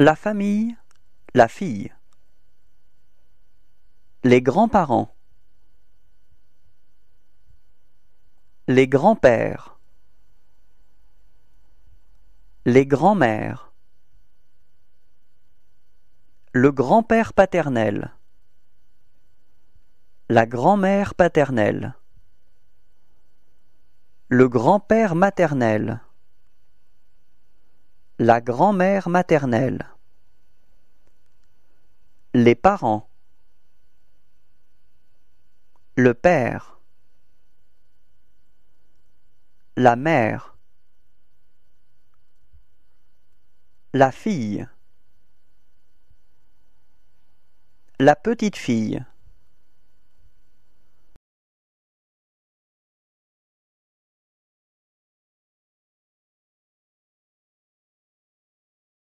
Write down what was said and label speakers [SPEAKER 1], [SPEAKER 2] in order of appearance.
[SPEAKER 1] La famille,
[SPEAKER 2] la fille. Les grands-parents. Les grands-pères. Les grands-mères. Le grand-père paternel. La grand-mère paternelle. Le grand-père maternel. La grand-mère maternelle. Les parents. Le père. La mère. La fille.
[SPEAKER 3] La petite fille.